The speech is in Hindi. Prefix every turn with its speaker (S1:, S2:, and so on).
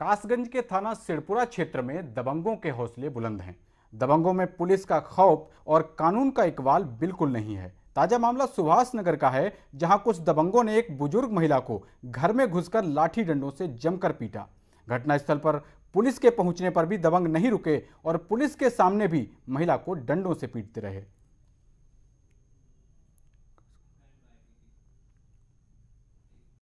S1: कासगंज के थाना सिरपुरा क्षेत्र में दबंगों के हौसले बुलंद हैं दबंगों में पुलिस का खौफ और कानून का इकबाल बिल्कुल नहीं है ताजा मामला सुभाष नगर का है जहां कुछ दबंगों ने एक बुजुर्ग महिला को घर में घुसकर लाठी डंडों से जमकर पीटा घटनास्थल पर पुलिस के पहुंचने पर भी दबंग नहीं रुके और पुलिस के सामने भी महिला को डंडों से पीटते रहे